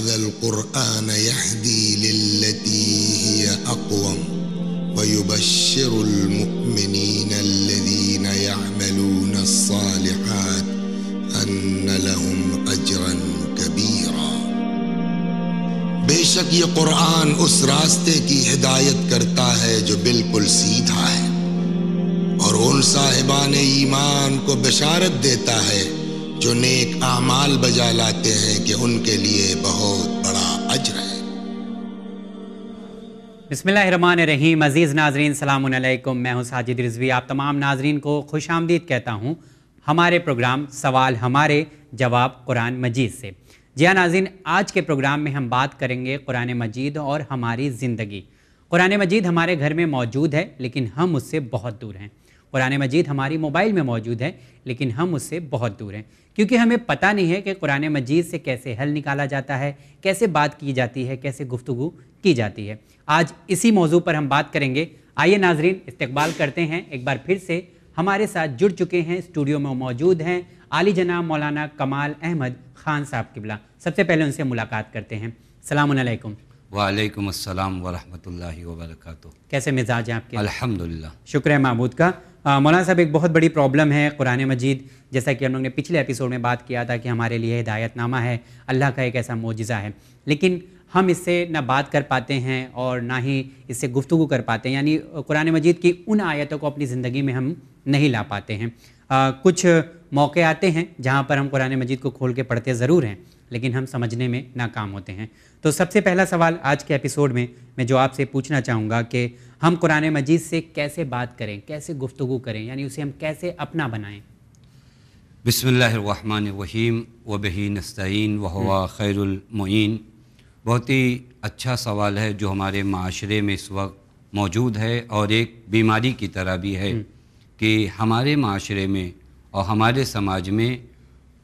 هذا القرآن يهدي للتي هي أقوم ويبشر المؤمنين الذين يعملون الصالحات أن لهم أجرا كبيرا बेशक ये कुरान उस रास्ते की हिदायत करता है जो बिल्कुल सीधा है और उन साहिबान ईमान को बशारत देता है जो नेक आमाल बजा लाते हैं कि उनके लिए बहुत बड़ा अज्र है बसमिल्ल रहीम अज़ीज़ नाजरीन सलामकुम मैं हूं साजिद रिजवी आप तमाम नाजरीन को खुश आमदीद कहता हूं हमारे प्रोग्राम सवाल हमारे जवाब कुरान मजीद से जिया नाजिन आज के प्रोग्राम में हम बात करेंगे कुरान मजीद और हमारी ज़िंदगी कुरान मजीद हमारे घर में मौजूद है लेकिन हम उससे बहुत दूर हैं कुरान मजीद हमारी मोबाइल में मौजूद है लेकिन हम उससे बहुत दूर हैं क्योंकि हमें पता नहीं है कि कुरान मजीद से कैसे हल निकाला जाता है कैसे बात की जाती है कैसे गुफ्तु की जाती है आज इसी मौजू पर हम बात करेंगे आइए नाजरीन इस्तकबाल करते हैं एक बार फिर से हमारे साथ जुड़ चुके हैं स्टूडियो में मौजूद हैं आली जना मौलाना कमाल अहमद खान साहब किबला सबसे पहले उनसे मुलाकात करते हैं सलामकुम वालेकुम अस्सलाम वरहमतुल्लाहि वबरकातुहू कैसे मिजाज हैं आपके अलहमदिल्ला शुक्र है महमूद का हाँ, मौलाना साहब एक बहुत बड़ी प्रॉब्लम है कुरान मजीद जैसा कि हम लोग ने पिछले एपिसोड में बात किया था कि हमारे लिए हिदायतनामा है अल्लाह का एक ऐसा मोजज़ा है लेकिन हम इससे ना बात कर पाते हैं और ना ही इससे गुफ्तु कर पाते हैं यानी कुरान मजीद की उन आयतों को अपनी ज़िंदगी में हम नहीं ला पाते हैं आ, कुछ मौके आते हैं जहाँ पर हम कुरान मजीद को खोल के पढ़ते ज़रूर हैं लेकिन हम समझने में नाकाम होते हैं तो सबसे पहला सवाल आज के एपिसोड में मैं जो आपसे पूछना चाहूँगा कि हम कुरान मजीद से कैसे बात करें कैसे गुफ्तु करें यानी उसे हम कैसे अपना बनाएं बसमान वहीम वबही नस्तीन वहवा हम्म। खैरमैन बहुत ही अच्छा सवाल है जो हमारे माशरे में इस वक्त मौजूद है और एक बीमारी की तरह भी है हम्म। कि हमारे माशरे में और हमारे समाज में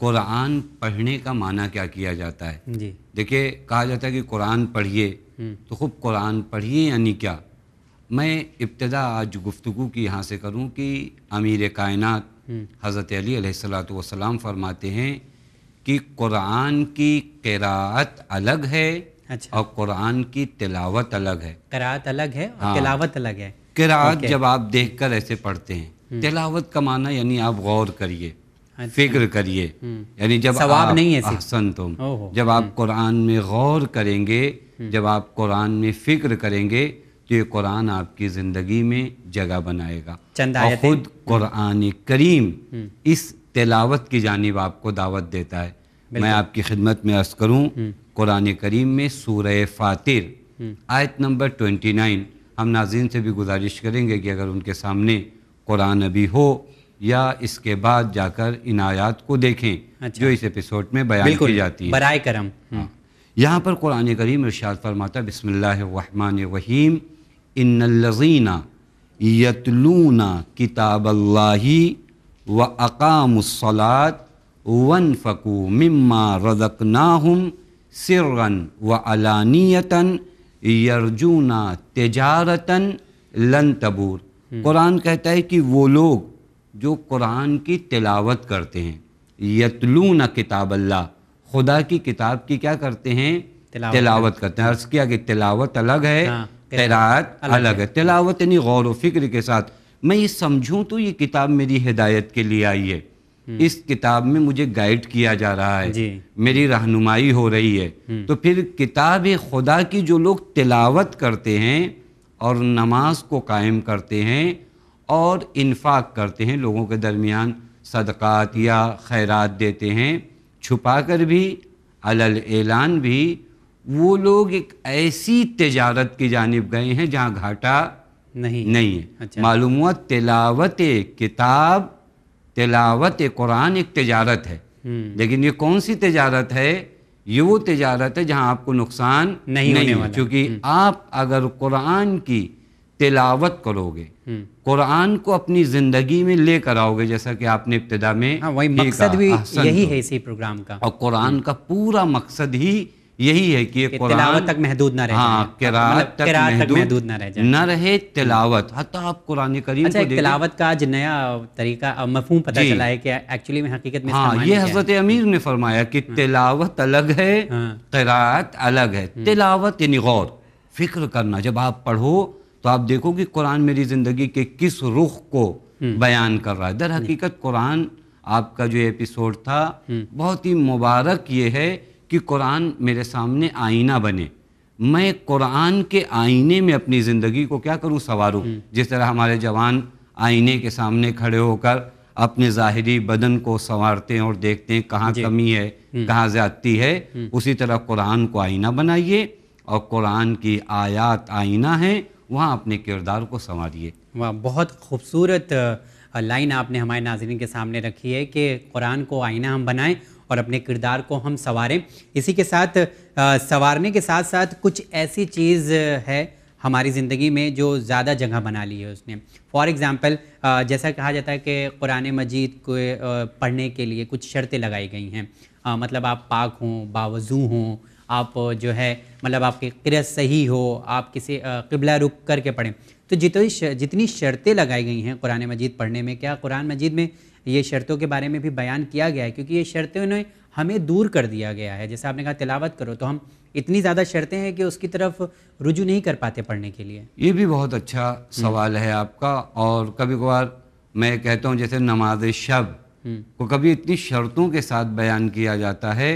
कुरान पढ़ने का माना क्या किया जाता है देखिए कहा जाता है कि कुरान पढ़िए हम्म। तो खूब कुरान पढ़िए यानी क्या मैं इब्तदा आज गुफ्तु की यहाँ से करूँ कि अमीर कायनत हज़रत हम्म। अली सलाम फरमाते हैं कि कुरान की क़रात अलग है अच्छा। और कुरान की तिलावत अलग है क़रात अलग है और हाँ। तिलावत अलग है किरात जब आप देखकर ऐसे पढ़ते हैं हम्म। तिलावत का माना यानी आप गौर करिए अच्छा। फिक्र करिए हम्म। यानी जब आप नहीं है अहसन तुम जब आप कुरान में गौर करेंगे जब आप कुरान में फिक्र करेंगे तो ये कुरान आपकी ज़िंदगी में जगह बनाएगा चंद और खुद कुरान करीम हम्म। इस तिलावत की जानब आपको दावत देता है मैं आपकी खिदमत में अर्ज़ करूँ हम्म। कुरान करीम में सूर फ़ातिर हम्म। आयत नंबर ट्वेंटी नाइन हम नाजीन से भी गुजारिश करेंगे कि अगर उनके सामने कुरान अभी हो या इसके बाद जाकर इन आयात को देखें अच्छा। जो इस एपिसोड में बयान की जाती है बरए करम हाँ। यहाँ पर कुरान करीम इर्शाद फरमाता वहीम इनजीना यतलूना किताब अल्लाही व अकामसलात वन फ़कू मम्मा नाहम सिरन व अलानियतन यरजूना तजारतन लन तबूर कुरान कहता है कि वो लोग जो कुरान की तिलावत करते हैं यतलूना किताब अल्लाह खुदा की किताब की क्या करते हैं तिलावत, तिलावत करते हैं अर्ज़ किया कि तिलावत अलग है हाँ। कैरात अलग है तिलावत यानी गौर व फिक्र के साथ मैं ये समझूँ तो ये किताब मेरी हिदायत के लिए आई है हम्म। इस किताब में मुझे गाइड किया जा रहा है मेरी रहनुमाई हो रही है हम्म। तो फिर किताब खुदा की जो लोग तिलावत करते हैं और नमाज को कायम करते हैं और इन्फाक करते हैं लोगों के दरमियान सदक़ात या खैरात देते हैं छुपा कर भी अलल ऐलान भी वो लोग एक ऐसी तजारत की जानब गए हैं जहाँ घाटा नहीं नहीं है अच्छा। मालूम हुआ तिलावत किताब तिलावत कुरान एक तजारत है हम्म। लेकिन ये कौन सी तजारत है ये वो तजारत है जहाँ आपको नुकसान नहीं, नहीं होने क्योंकि हम्म। आप अगर कुरान की तिलावत करोगे हम्म। कुरान को अपनी ज़िंदगी में लेकर आओगे जैसा कि आपने इब्तदा में हाँ, वही मकसद भी यही तो। है इसी प्रोग्राम का और कुरान का पूरा मकसद ही यही है कि, तिलावत तक महदूद ना रहे हाँ मतलब तक महदूद ना रहे ना रहे तिलावत हत्या आप कुरान करीम अच्छा, को तिलावत का आज नया तरीका मफहम पता चला है कि एक्चुअली में हकीकत में हाँ ये हजरत अमीर ने फरमाया कि हाँ। तिलावत अलग है हाँ। किरात अलग है हम्म। तिलावत यानी गौर फिक्र करना जब आप पढ़ो तो आप देखो कि कुरान मेरी ज़िंदगी के किस रुख को हम्म। बयान कर रहा है दर हकीकत हम्म। कुरान आपका जो एपिसोड था बहुत ही मुबारक ये है कि कुरान मेरे सामने आईना बने मैं कुरान के आईने में अपनी ज़िंदगी को क्या करूँ संवारूँ हम्म। जिस तरह हमारे जवान आईने के सामने खड़े होकर अपने ज़ाहरी बदन को संवारते हैं और देखते हैं कहाँ कमी है हम्म। कहाँ ज़्यादती है हम्म। उसी तरह कुरान को आईना बनाइए और कुरान की आयात आईना है वहाँ अपने किरदार को संवारिए वाह बहुत खूबसूरत लाइन आपने हमारे नाजरन के सामने रखी है कि कुरान को आईना हम बनाएं और अपने किरदार को हम संवारें इसी के साथ संवारने के साथ साथ कुछ ऐसी चीज़ है हमारी ज़िंदगी में जो ज़्यादा जगह बना ली है उसने फॉर एग्ज़ाम्पल जैसा कहा जाता है कि कुरान मजीद को पढ़ने के लिए कुछ शर्तें लगाई गई हैं मतलब आप पाक हों बावजू हों आप जो है मतलब आपके किरत सही हो आप किसी किबला रुक करके पढ़ें तो जितनी जितनी शर्तें लगाई गई हैं कुरान मजीद पढ़ने में क्या कुरान मजीद में ये शर्तों के बारे में भी बयान किया गया है क्योंकि ये शर्तें उन्हें हमें दूर कर दिया गया है जैसे आपने कहा तिलावत करो तो हम इतनी ज़्यादा शर्तें हैं कि उसकी तरफ रुजू नहीं कर पाते पढ़ने के लिए ये भी बहुत अच्छा हम्म। सवाल है आपका और कभी कभार मैं कहता हूँ जैसे नमाज शब हम्म। को कभी इतनी शर्तों के साथ बयान किया जाता है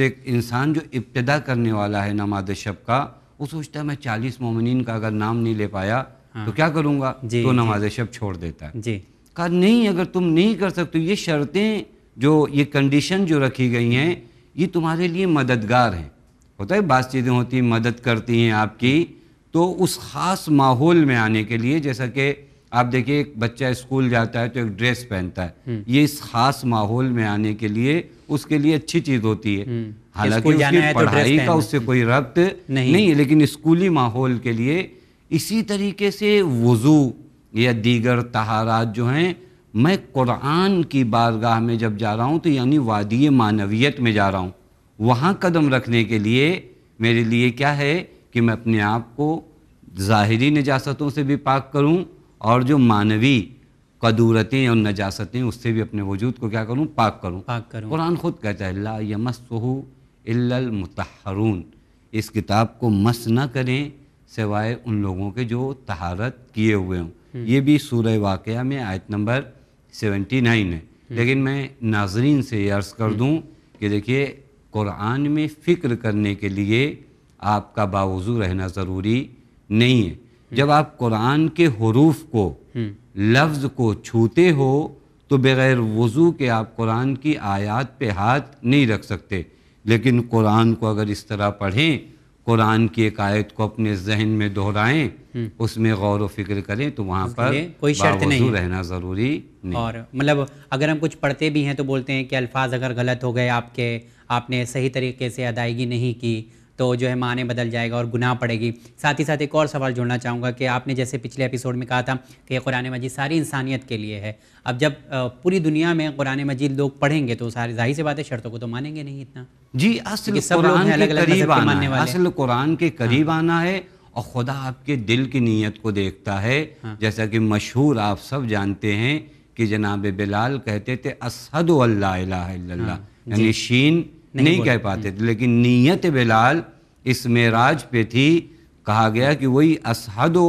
तो एक इंसान जो इब्तदा करने वाला है नमाज शब का वो सोचता है मैं चालीस मोमिन का अगर नाम नहीं ले पाया तो हाँ। तो क्या करूँगा तो नमाज शब छोड़ देता है जी कहा नहीं अगर तुम नहीं कर सकते ये शर्तें जो ये कंडीशन जो रखी गई हैं ये तुम्हारे लिए मददगार हैं होता है बात चीज़ें होती हैं मदद करती हैं आपकी तो उस ख़ास माहौल में आने के लिए जैसा कि आप देखिए एक बच्चा स्कूल जाता है तो एक ड्रेस पहनता है हम्म। ये इस ख़ास माहौल में आने के लिए उसके लिए अच्छी चीज होती है हम्म। हालांकि उसकी तो पढ़ाई तो का उससे कोई रक्त नहीं, नहीं लेकिन स्कूली माहौल के लिए इसी तरीके से वज़ू या दीगर तहारात जो हैं मैं कुरान की बारगाह में जब जा रहा हूँ तो यानी वादी मानवियत में जा रहा हूँ वहाँ कदम रखने के लिए मेरे लिए क्या है कि मैं अपने आप को ज़ाहरी निजास्तों से भी पाक करूँ और जो मानवी कदूरतें और नजासतें उससे भी अपने वजूद को क्या करूँ पाक करूँ पाक करूँ कुरान ख़ुद कहता है ला यमसहू इल्लमतहरून इस किताब को मस ना करें सिवाय उन लोगों के जो तहारत किए हुए हों हम्म। ये भी सूर्य वाक़ में आयत नंबर सेवेंटी नाइन है हम्म। लेकिन मैं नाजरीन से ये अर्ज़ कर हम्म। दूँ कि देखिए कुरान में फ़िक्र करने के लिए आपका बावजू रहना ज़रूरी नहीं है जब आप कुरान के हरूफ को लफ्ज़ को छूते हो तो बग़ैर वज़ू के आप कुरान की आयत पे हाथ नहीं रख सकते लेकिन कुरान को अगर इस तरह पढ़ें कुरान की एक आयत को अपने जहन में दोहराएं हम्म। उसमें गौर व फिक्र करें तो वहाँ पर कोई शर्त नहीं रहना ज़रूरी नहीं और मतलब अगर हम कुछ पढ़ते भी हैं तो बोलते हैं कि अल्फाज अगर गलत हो गए आपके आपने सही तरीके से अदायगी नहीं की तो जो है माने बदल जाएगा और गुनाह पड़ेगी साथ ही साथ एक और सवाल जोड़ना चाहूँगा कि आपने जैसे पिछले एपिसोड में कहा था कि कुरान मजीद सारी इंसानियत के लिए है अब जब पूरी दुनिया में कुरान मजीद लोग पढ़ेंगे तो सारी जाहिर सी बात है शर्तों को तो मानेंगे नहीं इतना जी असल सब लोग अलग अलग असल कुरान के करीब हाँ। आना है और खुदा आपके दिल की नीयत को देखता है हाँ। जैसा कि मशहूर आप सब जानते हैं कि जनाब बिलाल कहते थे असद अल्लाह हाँ। यानी शीन नहीं, नहीं कह पाते हम्म। थे लेकिन नीयत बिलाल इस मेराज पे थी कहा गया कि वही असहदो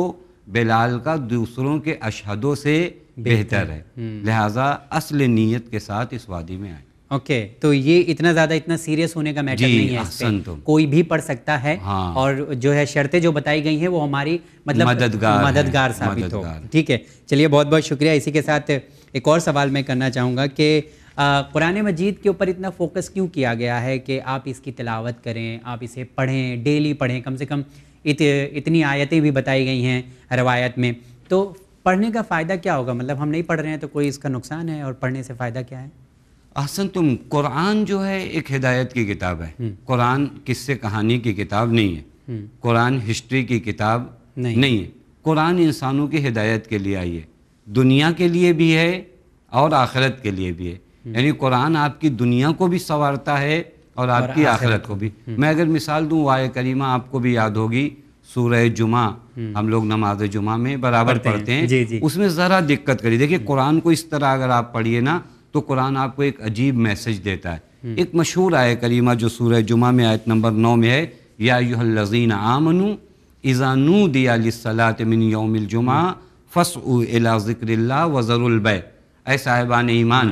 बिलाल का दूसरों के अशहदों से बेहतर है हम्म। लिहाजा असल नीयत के साथ इस वादी में आए ओके okay, तो ये इतना ज़्यादा इतना सीरियस होने का मैटर नहीं है इस पे। तो। कोई भी पढ़ सकता है हाँ। और जो है शर्तें जो बताई गई हैं वो हमारी मतलब मददगार मददगार साबित हो ठीक है चलिए बहुत बहुत शुक्रिया इसी के साथ एक और सवाल मैं करना चाहूँगा कि कुरान मजीद के ऊपर इतना फोकस क्यों किया गया है कि आप इसकी तलावत करें आप इसे पढ़ें डेली पढ़ें कम से कम इत, इतनी आयतें भी बताई गई हैं रवायत में तो पढ़ने का फ़ायदा क्या होगा मतलब हम नहीं पढ़ रहे हैं तो कोई इसका नुकसान है और पढ़ने से फ़ायदा क्या है अहसन तुम कुरान जो है एक हिदायत की किताब है हम्म। कुरान किस्से कहानी की किताब नहीं है हम्म। कुरान हिस्ट्री की किताब नहीं, नहीं है कुरान इंसानों की हिदायत के लिए आई है दुनिया के लिए भी है और आखिरत के लिए भी है हम्म। यानी कुरान आपकी दुनिया को भी संवारता है और आपकी आखिरत को भी हम्म। मैं अगर मिसाल दूँ वाय करीमा आपको भी याद होगी सूरह जुमा हम्म। हम लोग नमाज जुमा में बराबर पढ़ते, हैं, जी जी। उसमें ज़रा दिक्कत करी देखिए कुरान को इस तरह अगर आप पढ़िए ना तो कुरान आपको एक अजीब मैसेज देता है एक मशहूर आय करीमा जो सूरह जुमा में आयत नंबर नौ में है या लजीन आमनु इज़ानु दियालात मिन योमिल जुमा फ़स ज़िक्र वज़रुलबै ए साहिबान ईमान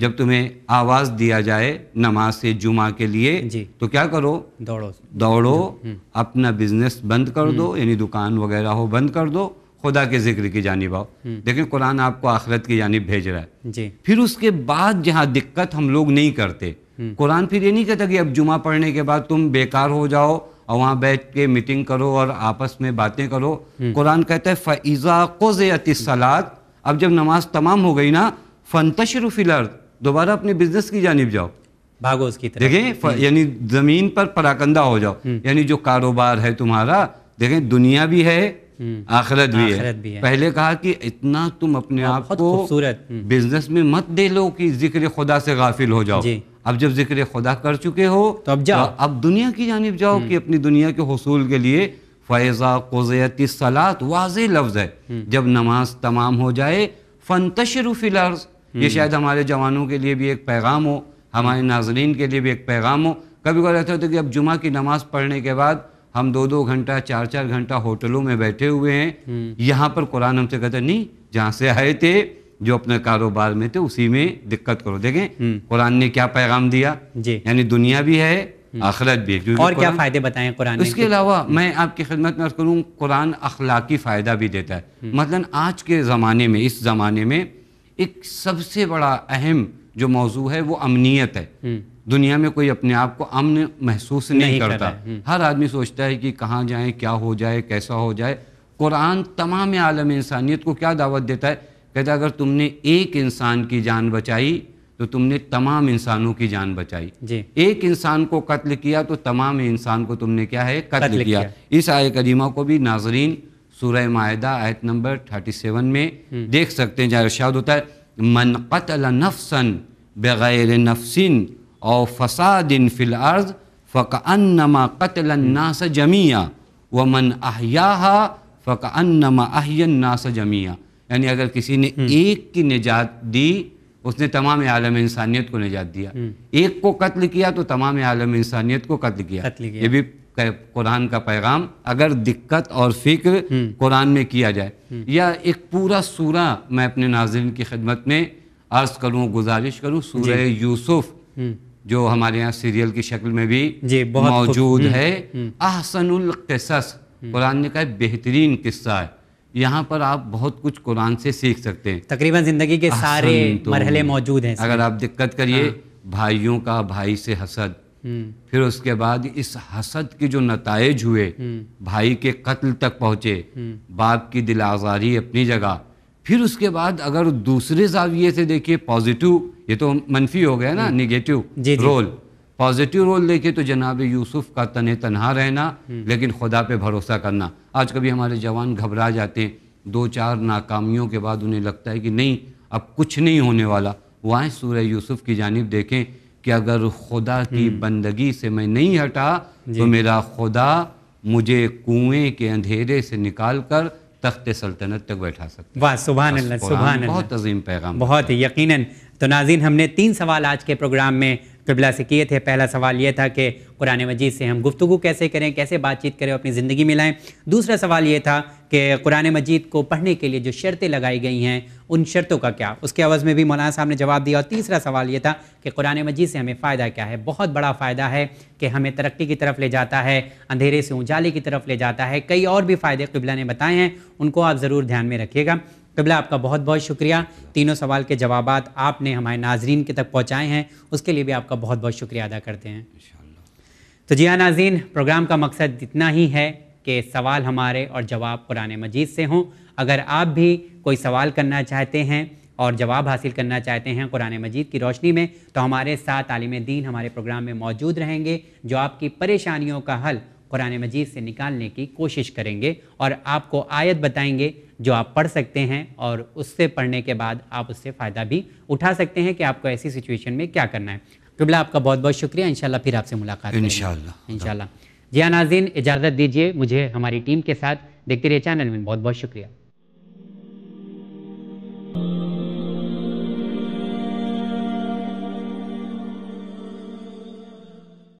जब तुम्हें आवाज दिया जाए नमाज से जुमा के लिए तो क्या करो दौड़ो दौड़ो हम्म। अपना बिजनेस बंद कर दो हम्म। यानी दुकान वगैरह हो बंद कर दो खुदा के जिक्र की जानब आओ देखें हम्म। कुरान आपको आखिरत की जानब भेज रहा है जी फिर उसके बाद जहाँ दिक्कत हम लोग नहीं करते कुरान फिर ये नहीं कहता कि अब जुमा पढ़ने के बाद तुम बेकार हो जाओ और वहाँ बैठ के मीटिंग करो और आपस में बातें करो कुरान कहता है फ़ैज़ा को अब जब नमाज तमाम हो गई ना फन फिलर्द दोबारा अपने बिजनेस की जानब जाओ भागो उसकी तरफ देखें हम्म। यानी जमीन पर पराकंदा हो जाओ हम्म। यानी जो कारोबार है तुम्हारा देखें दुनिया भी है हम्म। आखिरत भी, है।, भी है पहले कहा कि इतना तुम अपने हाँ, आप को बिजनेस में मत दे लो कि जिक्र खुदा से गाफिल हो जाओ अब जब जिक्र खुदा कर चुके हो तो अब जाओ तो अब दुनिया की जानब जाओ कि अपनी दुनिया के हसूल के लिए फैज़ा कोजयती सलात वाज लफ्ज़ है जब नमाज तमाम हो जाए फन तशरुफिलर्ज़ ये हम्म। शायद हमारे जवानों के लिए भी एक पैगाम हो हमारे नाजरीन के लिए भी एक पैगाम हो कभी कभी रहता होता कि अब जुमा की नमाज़ पढ़ने के बाद हम दो दो घंटा चार चार घंटा होटलों में बैठे हुए हैं हम्म। यहाँ पर कुरान हमसे कहते नहीं जहाँ से आए थे जो अपने कारोबार में थे उसी में दिक्कत करो देखें हम्म। कुरान ने क्या पैगाम दिया यानी दुनिया भी है आखरत भी है और क्या फ़ायदे बताएं कुरान इसके अलावा मैं आपकी खिदमत में अर्ज करूँ कुरान अखलाकी फ़ायदा भी देता है मतलब आज के ज़माने में इस ज़माने में एक सबसे बड़ा अहम जो मौजू है वो अमनीत है हम्म। दुनिया में कोई अपने आप को अमन महसूस नहीं, नहीं करता हम्म। हर आदमी सोचता है कि कहाँ जाए क्या हो जाए कैसा हो जाए कुरान तमाम आलम इंसानियत को क्या दावत देता है कहता अगर तुमने एक इंसान की जान बचाई तो तुमने तमाम इंसानों की जान बचाई एक इंसान को कत्ल किया तो तमाम इंसान को तुमने क्या है कत्ल, कत्ल किया।, किया इस आय करीमा को भी नाजरीन सूर्य माहिदा आयत नंबर थर्टी सेवन में हम्म। देख सकते हैं जहाँ इर्शाद होता है मन कतल नफसन बग़ैर नफसिन और फसादिन फिल अर्ज फ़क फ़कअनमा कतल नास जमिया व मन अहिया फ़कअनमा अहियन नास जमिया यानी अगर किसी ने हम्म। एक की निजात दी उसने तमाम आलम इंसानियत को निजात दिया हम्म। एक को कत्ल किया तो तमाम आलम इंसानियत को कत्ल किया, कत्ल किया। ये भी कुरान का पैगाम अगर दिक्कत और फिक्र हम्म। कुरान में किया जाए हम्म। या एक पूरा सूरा मैं अपने नाजरन की खिदमत में अर्ज करूँ गुजारिश करूँ सूर्य यूसुफ हम्म। जो हमारे यहाँ सीरियल की शक्ल में भी मौजूद है अहसनस कुरान ने कहा बेहतरीन किस्सा है यहाँ पर आप बहुत कुछ कुरान से सीख सकते हैं तकरीबन ज़िंदगी के सारे तो मरहले मौजूद हैं अगर आप दिक्कत करिए हाँ। भाइयों का भाई से हसद हम्म। फिर उसके बाद इस हसद के जो नतज हुए हम्म। भाई के कत्ल तक पहुंचे हम्म। बाप की दिल आज़ारी अपनी जगह फिर उसके बाद अगर दूसरे जाविये से देखिए पॉजिटिव ये तो मनफी हो गया ना निगेटिव रोल पॉजिटिव रोल देखिए तो जनाब यूसुफ का तने तनहा रहना लेकिन खुदा पे भरोसा करना आज कभी हमारे जवान घबरा जाते हैं दो चार नाकामियों के बाद उन्हें लगता है कि नहीं अब कुछ नहीं होने वाला वहाँ सूर्य यूसुफ की जानब देखें कि अगर खुदा की हम्म। बंदगी से मैं नहीं हटा तो मेरा खुदा मुझे कुएं के अंधेरे से निकाल कर तख्त सल्तनत तक बैठा सकता वाह सुबह सुबह बहुत अजीम पैगाम बहुत यकीनन तो नाजीन हमने तीन सवाल आज के प्रोग्राम में कबला से किए थे पहला सवाल ये था कि कुरान मजीद से हम गुफ्तु कैसे करें कैसे बातचीत करें अपनी ज़िंदगी में लाएँ दूसरा सवाल ये था कि कुरान मजीद को पढ़ने के लिए जो शर्तें लगाई गई हैं उन शर्तों का क्या उसके अवज़ में भी मौलाना साहब ने जवाब दिया और तीसरा सवाल ये था कि कुरान मजीद से हमें फ़ायदा क्या है बहुत बड़ा फ़ायदा है कि हमें तरक्की की तरफ ले जाता है अंधेरे से उजाले की तरफ ले जाता है कई और भी फ़ायदे कबला ने बताए हैं उनको आप ज़रूर ध्यान में रखिएगा कबला आपका बहुत बहुत शुक्रिया तीनों सवाल के जवाब आपने हमारे नाजरीन के तक पहुँचाए हैं उसके लिए भी आपका बहुत बहुत शुक्रिया अदा करते हैं तो जिया हाँ नाजीन प्रोग्राम का मकसद इतना ही है कि सवाल हमारे और जवाब कुरान मजीद से हों अगर आप भी कोई सवाल करना चाहते हैं और जवाब हासिल करना चाहते हैं कुरान मजीद की रोशनी में तो हमारे साथ तालीम दीन हमारे प्रोग्राम में मौजूद रहेंगे जो आपकी परेशानियों का हल कुरान मजीद से निकालने की कोशिश करेंगे और आपको आयत बताएंगे जो आप पढ़ सकते हैं और उससे पढ़ने के बाद आप उससे फ़ायदा भी उठा सकते हैं कि आपको ऐसी सिचुएशन में क्या करना है कबला आपका बहुत बहुत शुक्रिया इनशाला फिर आपसे मुलाकात इनशाला इनशाला जिया हाँ, नाजीन इजाज़त दीजिए मुझे हमारी टीम के साथ देखते रहिए चैनल में बहुत बहुत शुक्रिया